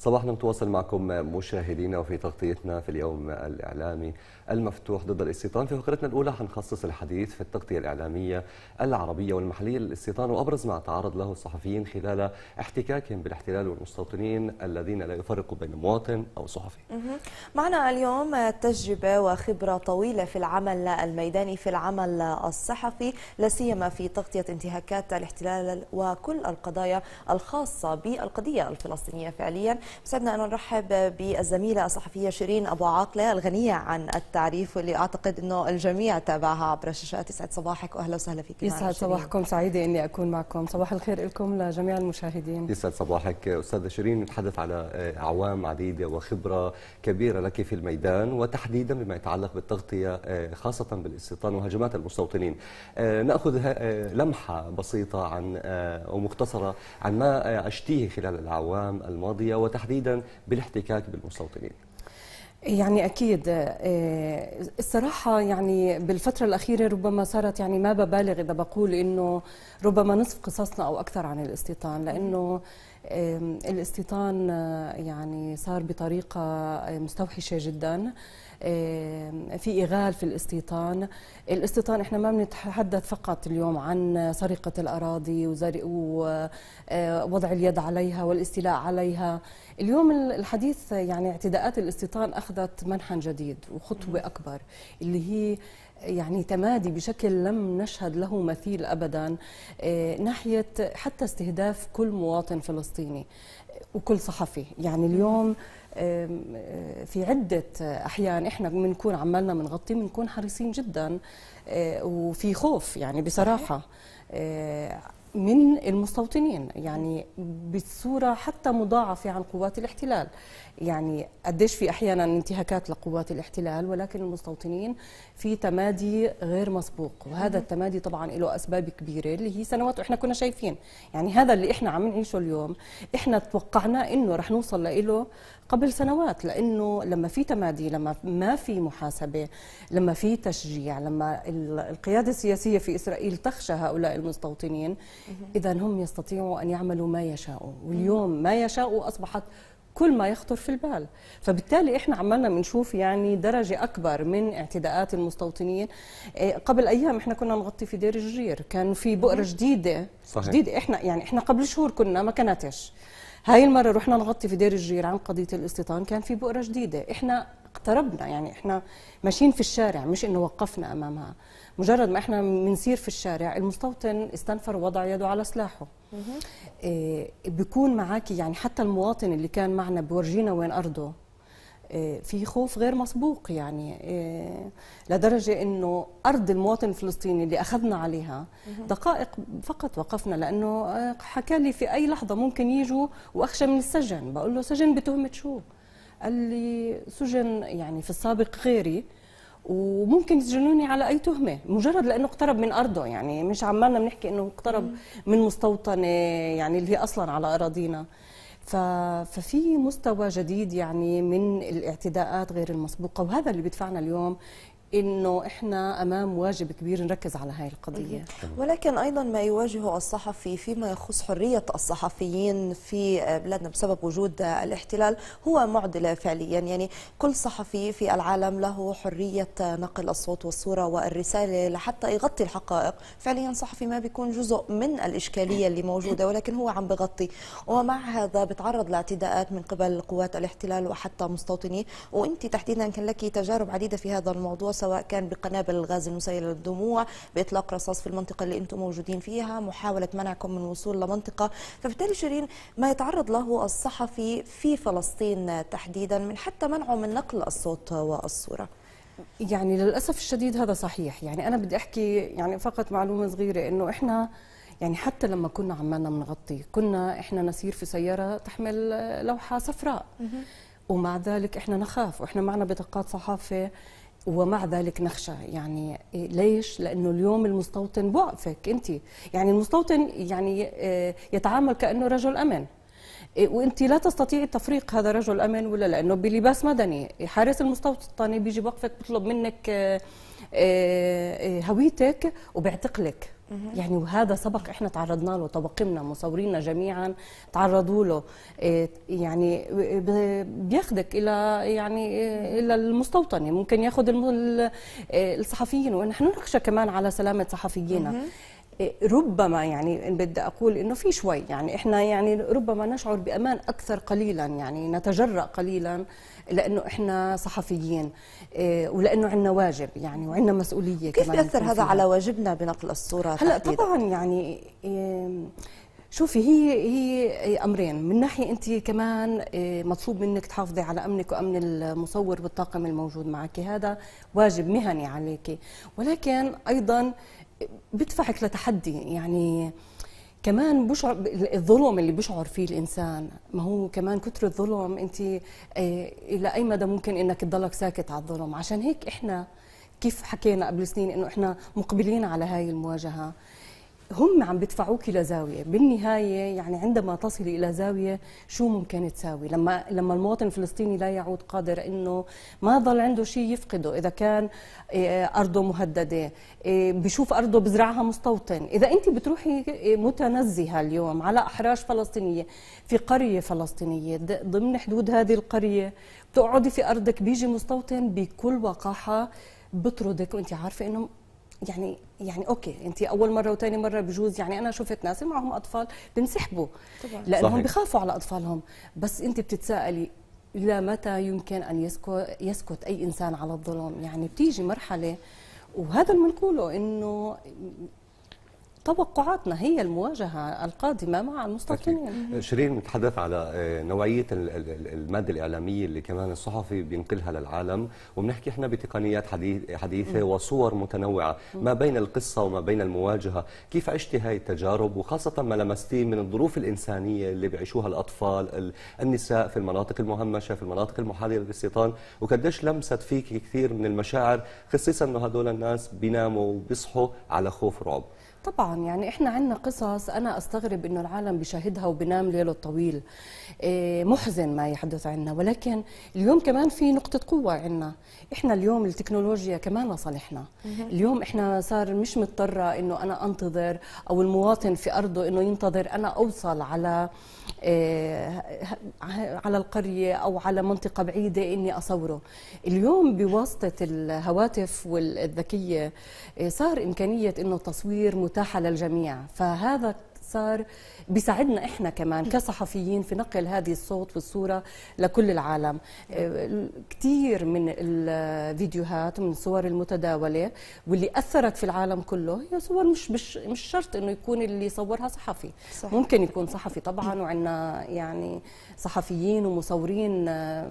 صباحنا متواصل معكم مشاهدينا وفي تغطيتنا في اليوم الإعلامي المفتوح ضد الاستيطان في فقرتنا الأولى حنخصص الحديث في التغطية الإعلامية العربية والمحلية للاستيطان وأبرز ما تعرض له الصحفيين خلال احتكاكهم بالاحتلال والمستوطنين الذين لا يفرقوا بين مواطن أو صحفي معنا اليوم تجربة وخبرة طويلة في العمل الميداني في العمل الصحفي سيما في تغطية انتهاكات الاحتلال وكل القضايا الخاصة بالقضية الفلسطينية فعليا سعدنا أن نرحب بالزميلة الصحفية شيرين أبو عاقلة الغنية عن التعريف واللي أعتقد أنه الجميع تابعها عبر الشاشات يسعد صباحك وأهلا وسهلا فيك يسعد صباحكم سعيدة أني أكون معكم صباح الخير لكم لجميع المشاهدين يسعد صباحك أستاذة شيرين نتحدث على أعوام عديدة وخبرة كبيرة لك في الميدان وتحديدا بما يتعلق بالتغطية خاصة بالاستيطان وهجمات المستوطنين نأخذ لمحة بسيطة عن ومختصرة عن ما عشتيه خلال الأعوام الماضية وت تحديدا بالاحتكاك بالمستوطنين يعني اكيد آه، الصراحه يعني بالفتره الاخيره ربما صارت يعني ما ببالغ اذا بقول انه ربما نصف قصصنا او اكثر عن الاستيطان لانه الاستيطان آه، يعني صار بطريقة آه، مستوحشة جدا في إغال في الاستيطان الاستيطان احنا ما بنتحدث فقط اليوم عن سرقة الأراضي ووضع آه، اليد عليها والاستيلاء عليها اليوم الحديث يعني اعتداءات الاستيطان أخذت منحا جديد وخطوة أكبر اللي هي يعني تمادي بشكل لم نشهد له مثيل ابدا آه، ناحيه حتى استهداف كل مواطن فلسطيني وكل صحفي يعني اليوم آه، في عدة أحيان إحنا بنكون عمالنا بنغطي بنكون حريصين جدا آه، وفي خوف يعني بصراحة من المستوطنين يعني بصورة حتى مضاعفة عن قوات الاحتلال يعني قديش في أحيانا انتهاكات لقوات الاحتلال ولكن المستوطنين في تمادي غير مسبوق وهذا التمادي طبعا له أسباب كبيرة اللي هي سنوات وإحنا كنا شايفين يعني هذا اللي إحنا عم نعيشه اليوم إحنا توقعنا إنه رح نوصل له قبل سنوات لانه لما في تمادي لما ما في محاسبه لما في تشجيع لما القياده السياسيه في اسرائيل تخشى هؤلاء المستوطنين إذا هم يستطيعوا أن يعملوا ما يشاءوا واليوم ما يشاءوا أصبحت كل ما يخطر في البال فبالتالي احنا عمالنا بنشوف يعني درجه اكبر من اعتداءات المستوطنين آه، قبل ايام احنا كنا نغطي في دير الجرير كان في بؤره جديده صحيح. جديده احنا يعني احنا قبل شهور كنا ما كانتش هاي المره رحنا نغطي في دير الجرير عن قضيه الاستيطان كان في بؤره جديده احنا اقتربنا يعني احنا ماشيين في الشارع مش انه وقفنا امامها مجرد ما احنا بنصير في الشارع المستوطن استنفر ووضع يده على سلاحه إيه بيكون معك يعني حتى المواطن اللي كان معنا بورجينا وين ارضه إيه في خوف غير مسبوق يعني إيه لدرجه انه ارض المواطن الفلسطيني اللي اخذنا عليها دقائق فقط وقفنا لانه إيه، حكى لي في اي لحظه ممكن يجوا واخشى من السجن بقول له سجن بتهمه شو قال لي سجن يعني في السابق غيري وممكن يسجنوني على اي تهمه مجرد لانه اقترب من ارضه يعني مش عمالنا بنحكي انه اقترب من مستوطنه يعني اللي هي اصلا على اراضينا ففي مستوى جديد يعني من الاعتداءات غير المسبوقه وهذا اللي بيدفعنا اليوم انه احنا امام واجب كبير نركز على هاي القضيه ولكن ايضا ما يواجهه الصحفي فيما يخص حريه الصحفيين في بلادنا بسبب وجود الاحتلال هو معضله فعليا يعني كل صحفي في العالم له حريه نقل الصوت والصوره والرساله لحتى يغطي الحقائق فعليا صحفي ما بيكون جزء من الاشكاليه اللي موجوده ولكن هو عم بغطي ومع هذا بتعرض لاعتداءات من قبل قوات الاحتلال وحتى مستوطنيه وانت تحديدا كان لك تجارب عديده في هذا الموضوع سواء كان بقنابل الغاز المسيل للدموع باطلاق رصاص في المنطقه اللي انتم موجودين فيها محاوله منعكم من الوصول لمنطقه فبالتالي شيرين ما يتعرض له الصحفي في فلسطين تحديدا من حتى منعه من نقل الصوت والصوره يعني للاسف الشديد هذا صحيح يعني انا بدي احكي يعني فقط معلومه صغيره انه احنا يعني حتى لما كنا عمالنا بنغطي كنا احنا نسير في سياره تحمل لوحه صفراء ومع ذلك احنا نخاف واحنا معنا بطاقات صحافه ومع ذلك نخشى يعني ليش لانه اليوم المستوطن بوقفك انت يعني المستوطن يعني آه، يتعامل كانه رجل امن إيه، وانت لا تستطيعي تفريق هذا رجل امن ولا لانه بلباس مدني حارس المستوطنه بيجي بوقفك بيطلب منك آه، آه، آه، هويتك وبيعتقلك يعني وهذا سبق احنا تعرضنا له طواقمنا مصورينا جميعا تعرضوا له إيه، يعني بياخذك الى يعني الى المستوطنه يعني ممكن ياخذ الصحفيين ونحن نخشى كمان على سلامه صحفيينا إيه، ربما يعني ان بدي اقول انه في شوي يعني احنا يعني ربما نشعر بامان اكثر قليلا يعني نتجرأ قليلا لانه احنا صحفيين إيه، ولانه عندنا واجب يعني وعندنا مسؤوليه كيف بيأثر هذا على واجبنا بنقل الصوره هلا طبعا يعني إيه، شوفي هي هي امرين من ناحيه انت كمان مطلوب منك تحافظي على امنك وامن المصور والطاقم الموجود معك هذا واجب مهني عليك ولكن ايضا بدفعك لتحدي يعني كمان بشعر الظلم اللي بشعر فيه الانسان ما هو كمان كثر الظلم انت آه، الى اي مدى ممكن انك تضلك ساكت على الظلم عشان هيك احنا كيف حكينا قبل سنين انه احنا مقبلين على هاي المواجهه هم عم الى لزاويه بالنهايه يعني عندما تصلي الى زاويه شو ممكن تساوي لما لما المواطن الفلسطيني لا يعود قادر انه ما ضل عنده شيء يفقده اذا كان إيه، ارضه مهدده إيه، بشوف ارضه بزرعها مستوطن اذا انت بتروحي إيه، متنزهه اليوم على احراش فلسطينيه في قريه فلسطينيه ضمن حدود هذه القريه بتقعدي في ارضك بيجي مستوطن بكل وقاحه بطردك وانت عارفه انه يعني يعني اوكي انت اول مره وثاني مره بجوز يعني انا شفت ناس معهم اطفال بنسحبوا طبعا. لانهم بخافوا على اطفالهم بس انت بتتساءلي الى متى يمكن ان يسكت يسكت اي انسان على الظلم يعني بتيجي مرحله وهذا اللي بنقوله انه توقعاتنا هي المواجهة القادمة مع المستوطنين شيرين نتحدث على آه، نوعية المادة الإعلامية اللي كمان الصحفي بينقلها للعالم وبنحكي احنا بتقنيات حديثة وصور متنوعة ما بين القصة وما بين المواجهة كيف عشتي هاي التجارب وخاصة ما لمستي من الظروف الإنسانية اللي بيعيشوها الأطفال النساء في المناطق المهمشة في المناطق المحاذية للاستيطان وقديش لمست فيك كثير من المشاعر خصيصا انه هدول الناس بيناموا وبيصحوا على خوف رعب طبعا يعني احنا عندنا قصص انا استغرب انه العالم بيشاهدها وبنام ليله طويل آه، محزن ما يحدث عندنا ولكن اليوم كمان في نقطه قوه عندنا احنا اليوم التكنولوجيا كمان لصالحنا اليوم احنا صار مش مضطره انه انا انتظر او المواطن في ارضه انه ينتظر انا اوصل على آه، على القريه او على منطقه بعيده اني اصوره اليوم بواسطه الهواتف الذكيه آه، صار امكانيه انه تصوير مت متاحة للجميع فهذا صار بيساعدنا احنا كمان كصحفيين في نقل هذه الصوت والصوره لكل العالم آه، كثير من الفيديوهات ومن الصور المتداوله واللي اثرت في العالم كله هي صور مش مش مش شرط انه يكون اللي صورها صحفي صح. ممكن يكون صحفي طبعا وعندنا يعني صحفيين ومصورين آه،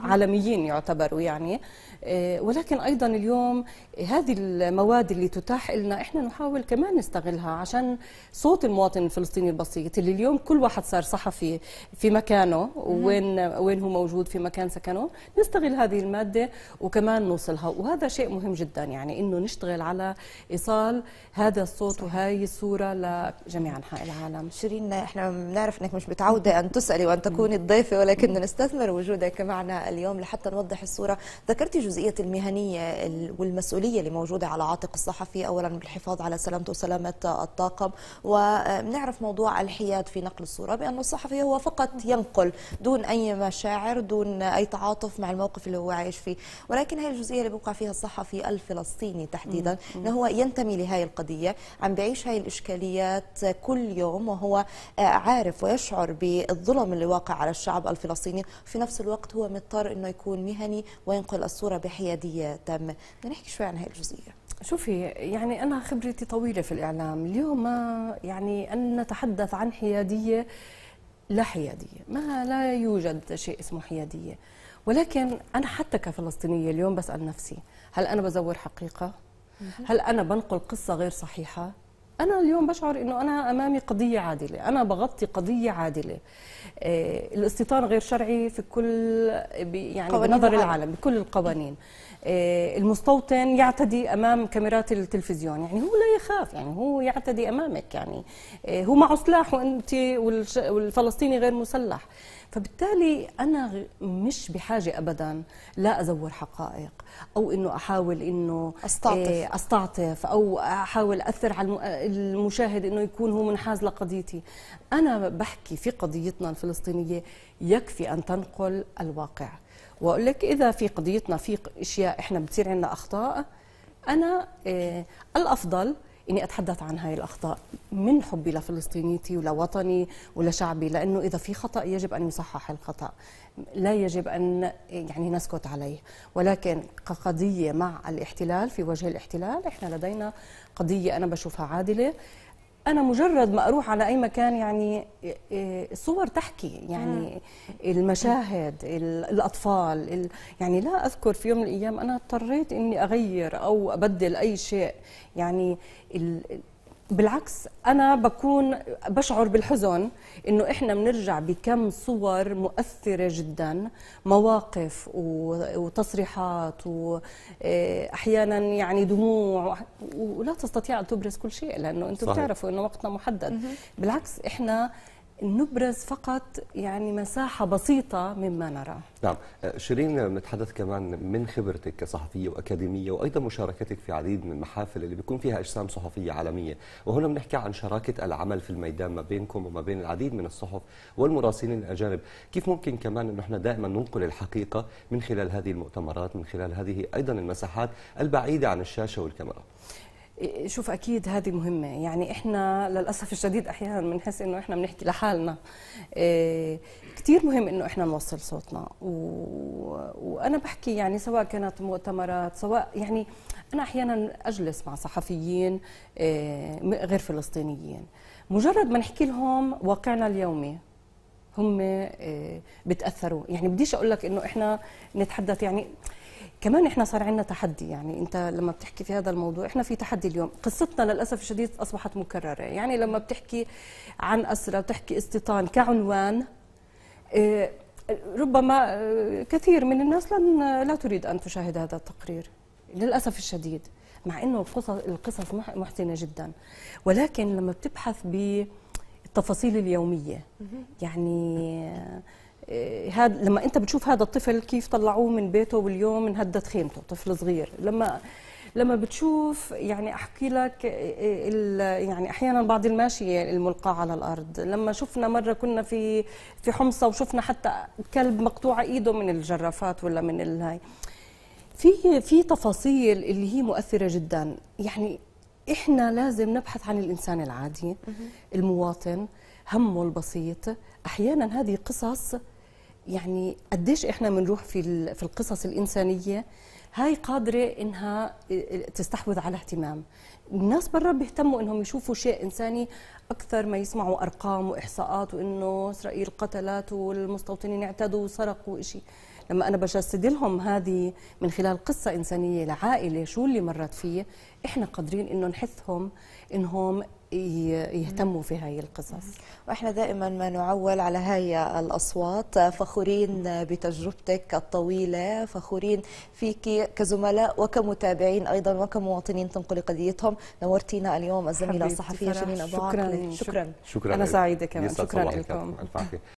عالميين يعتبروا يعني آه، ولكن ايضا اليوم هذه المواد اللي تتاح لنا احنا نحاول كمان نستغلها عشان صوت صوت المواطن الفلسطيني البسيط اللي اليوم كل واحد صار صحفي في مكانه وين وين هو موجود في مكان سكنه نستغل هذه الماده وكمان نوصلها وهذا شيء مهم جدا يعني انه نشتغل على ايصال هذا الصوت وهي الصوره لجميع انحاء العالم شيرين احنا بنعرف انك مش متعوده ان تسالي وان تكوني الضيفه ولكن نستثمر وجودك معنا اليوم لحتى نوضح الصوره ذكرتي جزئيه المهنيه والمسؤوليه اللي موجوده على عاتق الصحفي اولا بالحفاظ على سلامته وسلامه الطاقم و وبنعرف موضوع الحياد في نقل الصورة بأن الصحفي هو فقط ينقل دون أي مشاعر دون أي تعاطف مع الموقف اللي هو عايش فيه ولكن هي الجزئية اللي بيوقع فيها الصحفي الفلسطيني تحديدا أنه هو ينتمي لهذه القضية عم بيعيش هاي الإشكاليات كل يوم وهو عارف ويشعر بالظلم اللي واقع على الشعب الفلسطيني في نفس الوقت هو مضطر أنه يكون مهني وينقل الصورة بحيادية تامة نحكي شوي عن هاي الجزئية شوفي يعني أنا خبرتي طويلة في الإعلام اليوم ما يعني أن نتحدث عن حيادية لا حيادية ما لا يوجد شيء اسمه حيادية ولكن أنا حتى كفلسطينية اليوم بسأل نفسي هل أنا بزور حقيقة؟ هل أنا بنقل قصة غير صحيحة؟ أنا اليوم بشعر أنه أنا أمامي قضية عادلة أنا بغطي قضية عادلة آه، الاستيطان غير شرعي في كل يعني بنظر العالم. العالم بكل القوانين آه، المستوطن يعتدي امام كاميرات التلفزيون يعني هو لا يخاف يعني هو يعتدي امامك يعني آه، هو معه سلاح وانت والفلسطيني غير مسلح فبالتالي انا مش بحاجه ابدا لا ازور حقائق او انه احاول انه استعطف استعطف او احاول اثر على المشاهد انه يكون هو منحاز لقضيتي انا بحكي في قضيتنا الفلسطينيه يكفي ان تنقل الواقع واقول لك اذا في قضيتنا في اشياء احنا بتصير عندنا اخطاء انا آه، الافضل اني اتحدث عن هاي الاخطاء من حبي لفلسطينيتي ولوطني ولشعبي لانه اذا في خطا يجب ان يصحح الخطا لا يجب ان يعني نسكت عليه ولكن كقضيه مع الاحتلال في وجه الاحتلال احنا لدينا قضيه انا بشوفها عادله انا مجرد ما اروح على اي مكان يعني إيه، الصور تحكي يعني المشاهد الاطفال يعني لا اذكر في يوم من الايام انا اضطريت اني اغير او ابدل اي شيء يعني بالعكس انا بكون بشعر بالحزن انه احنا بنرجع بكم صور مؤثره جدا مواقف وتصريحات واحيانا آه، يعني دموع ولا تستطيع ان تبرز كل شيء لانه انتم بتعرفوا انه وقتنا محدد بالعكس احنا نبرز فقط يعني مساحة بسيطة مما نراه نعم أه، شيرين نتحدث كمان من خبرتك كصحفية وأكاديمية وأيضا مشاركتك في عديد من المحافل اللي بيكون فيها أجسام صحفية عالمية وهنا بنحكي عن شراكة العمل في الميدان ما بينكم وما بين العديد من الصحف والمراسلين الأجانب كيف ممكن كمان أن احنا دائما ننقل الحقيقة من خلال هذه المؤتمرات من خلال هذه أيضا المساحات البعيدة عن الشاشة والكاميرا شوف اكيد هذه مهمه يعني احنا للاسف الشديد احيانا بنحس انه احنا بنحكي لحالنا إيه كثير مهم انه احنا نوصل صوتنا و... وانا بحكي يعني سواء كانت مؤتمرات سواء يعني انا احيانا اجلس مع صحفيين إيه غير فلسطينيين مجرد ما نحكي لهم واقعنا اليومي هم إيه بتاثروا يعني بديش اقول لك انه احنا نتحدث يعني كمان احنا صار عندنا تحدي يعني انت لما بتحكي في هذا الموضوع احنا في تحدي اليوم قصتنا للاسف الشديد اصبحت مكرره يعني لما بتحكي عن اسرى بتحكي استيطان كعنوان آه، ربما آه، كثير من الناس لن لا تريد ان تشاهد هذا التقرير للاسف الشديد مع انه القصص القصص محسنه جدا ولكن لما بتبحث ب التفاصيل اليوميه يعني هذا آه، لما انت بتشوف هذا الطفل كيف طلعوه من بيته واليوم انهدت خيمته طفل صغير لما لما بتشوف يعني احكي لك آه، يعني احيانا بعض الماشيه الملقاه على الارض لما شفنا مره كنا في في حمصه وشفنا حتى كلب مقطوع ايده من الجرافات ولا من الهاي في في تفاصيل اللي هي مؤثره جدا يعني احنا لازم نبحث عن الانسان العادي المواطن همه البسيط احيانا هذه قصص يعني قديش احنا بنروح في في القصص الانسانيه هاي قادره انها آه، آه، تستحوذ على اهتمام الناس برا بيهتموا انهم يشوفوا شيء انساني اكثر ما يسمعوا ارقام واحصاءات وانه اسرائيل قتلت والمستوطنين اعتدوا وسرقوا شيء لما انا بجسد لهم هذه من خلال قصه انسانيه لعائله شو اللي مرت فيه احنا قادرين انه نحثهم انهم يهتموا في هاي القصص واحنا دائما ما نعول على هاي الاصوات فخورين بتجربتك الطويله فخورين فيك كزملاء وكمتابعين ايضا وكمواطنين تنقلي قضيتهم نورتينا اليوم الزميله الصحفيه جنين ابو شكرا شكرا شكرا انا سعيده كمان شكرا لكم